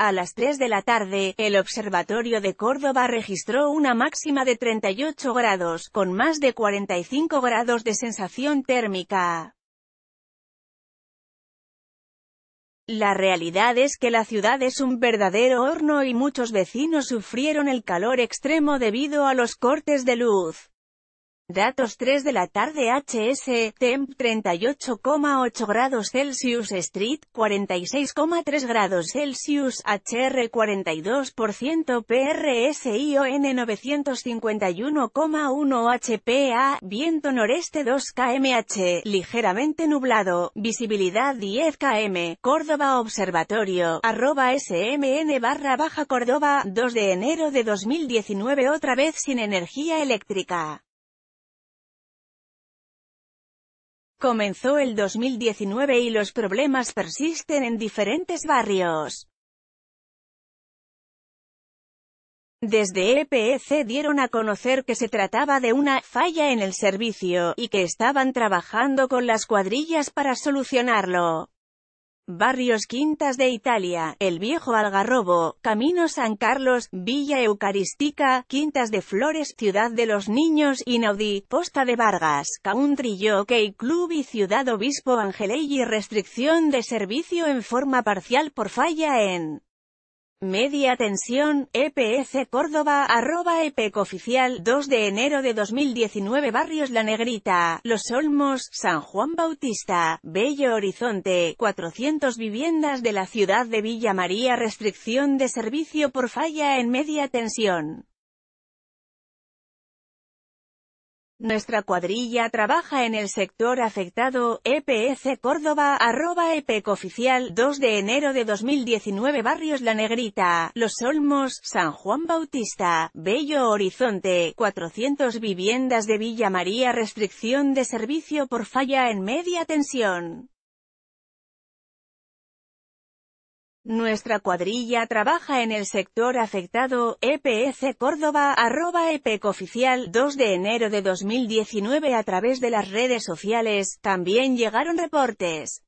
A las 3 de la tarde, el Observatorio de Córdoba registró una máxima de 38 grados, con más de 45 grados de sensación térmica. La realidad es que la ciudad es un verdadero horno y muchos vecinos sufrieron el calor extremo debido a los cortes de luz. Datos 3 de la tarde HS, temp 38,8 grados Celsius Street, 46,3 grados Celsius HR 42% PRSION 951,1 HPA, viento noreste 2 kmh, ligeramente nublado, visibilidad 10 km, Córdoba Observatorio, arroba SMN barra baja Córdoba, 2 de enero de 2019 otra vez sin energía eléctrica. Comenzó el 2019 y los problemas persisten en diferentes barrios. Desde EPEC dieron a conocer que se trataba de una falla en el servicio, y que estaban trabajando con las cuadrillas para solucionarlo. Barrios Quintas de Italia, El Viejo Algarrobo, Camino San Carlos, Villa Eucarística, Quintas de Flores, Ciudad de los Niños, Inaudi, Posta de Vargas, Country Jockey Club y Ciudad Obispo y Restricción de servicio en forma parcial por falla en Media tensión, EPF Córdoba, arroba e e oficial, 2 de enero de 2019 Barrios La Negrita, Los Olmos, San Juan Bautista, Bello Horizonte, 400 viviendas de la ciudad de Villa María Restricción de servicio por falla en media tensión. Nuestra cuadrilla trabaja en el sector afectado, EPC Córdoba, arroba EPEC oficial, 2 de enero de 2019 Barrios La Negrita, Los Olmos, San Juan Bautista, Bello Horizonte, 400 viviendas de Villa María Restricción de servicio por falla en media tensión. Nuestra cuadrilla trabaja en el sector afectado, EPC Córdoba, arroba EPEC oficial, 2 de enero de 2019 a través de las redes sociales, también llegaron reportes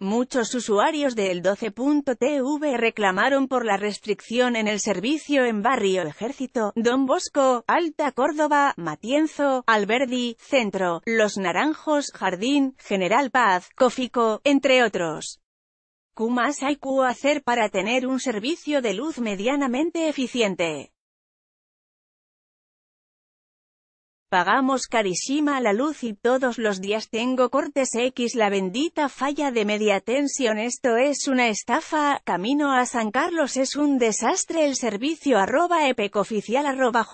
Muchos usuarios del 12.tv reclamaron por la restricción en el servicio en Barrio Ejército, Don Bosco, Alta Córdoba, Matienzo, Alberdi, Centro, Los Naranjos, Jardín, General Paz, Cofico, entre otros. ¿Qué más hay que hacer para tener un servicio de luz medianamente eficiente? Pagamos carísima la luz y todos los días tengo cortes X. La bendita falla de media tensión. Esto es una estafa. Camino a San Carlos es un desastre. El servicio arroba epecoficial arroba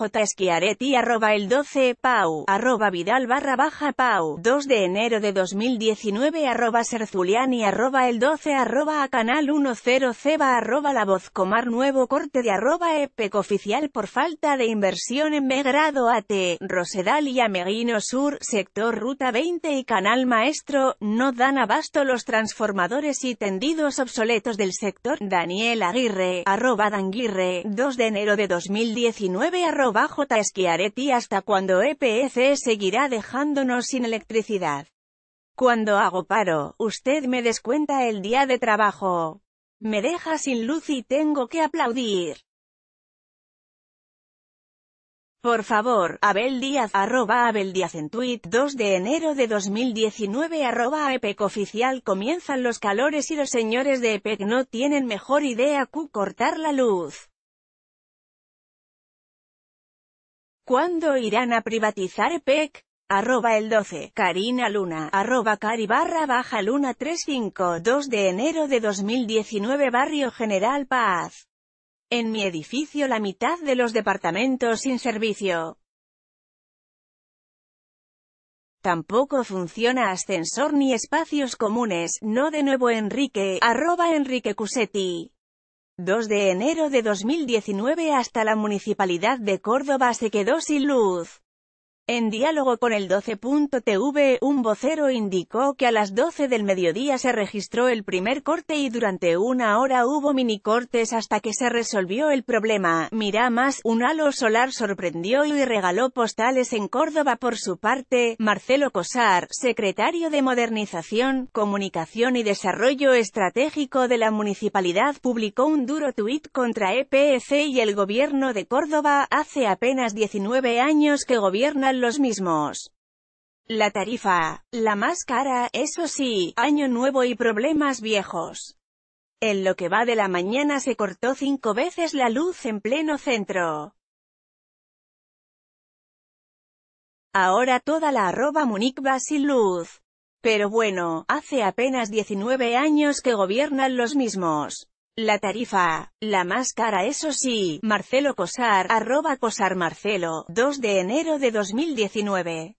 arroba el 12 pau arroba vidal barra baja pau 2 de enero de 2019 arroba serzuliani arroba el 12 arroba a canal 10 ceba arroba la voz comar nuevo corte de arroba epecoficial por falta de inversión en Megrado AT y Merino Sur, sector Ruta 20 y Canal Maestro, no dan abasto los transformadores y tendidos obsoletos del sector. Daniel Aguirre, arroba Danguirre, 2 de enero de 2019 arroba J. hasta cuando EPC seguirá dejándonos sin electricidad. Cuando hago paro, usted me descuenta el día de trabajo. Me deja sin luz y tengo que aplaudir. Por favor, Abel Díaz, arroba Abel Díaz en tweet, 2 de enero de 2019, arroba EPEC oficial, comienzan los calores y los señores de EPEC no tienen mejor idea que cortar la luz. ¿Cuándo irán a privatizar EPEC? Arroba el 12, Karina Luna, arroba cari barra baja luna 2 de enero de 2019 Barrio General Paz. En mi edificio la mitad de los departamentos sin servicio. Tampoco funciona ascensor ni espacios comunes, no de nuevo Enrique, arroba Enrique Cusetti. 2 de enero de 2019 hasta la Municipalidad de Córdoba se quedó sin luz. En diálogo con el 12.tv, un vocero indicó que a las 12 del mediodía se registró el primer corte y durante una hora hubo minicortes hasta que se resolvió el problema. más, un halo solar sorprendió y regaló postales en Córdoba por su parte. Marcelo Cosar, secretario de Modernización, Comunicación y Desarrollo Estratégico de la Municipalidad, publicó un duro tuit contra EPF e y el gobierno de Córdoba. Hace apenas 19 años que gobierna los mismos. La tarifa, la más cara, eso sí, año nuevo y problemas viejos. En lo que va de la mañana se cortó cinco veces la luz en pleno centro. Ahora toda la arroba Munich va sin luz. Pero bueno, hace apenas 19 años que gobiernan los mismos. La tarifa, la más cara eso sí, Marcelo Cosar, arroba Cosar Marcelo, 2 de enero de 2019.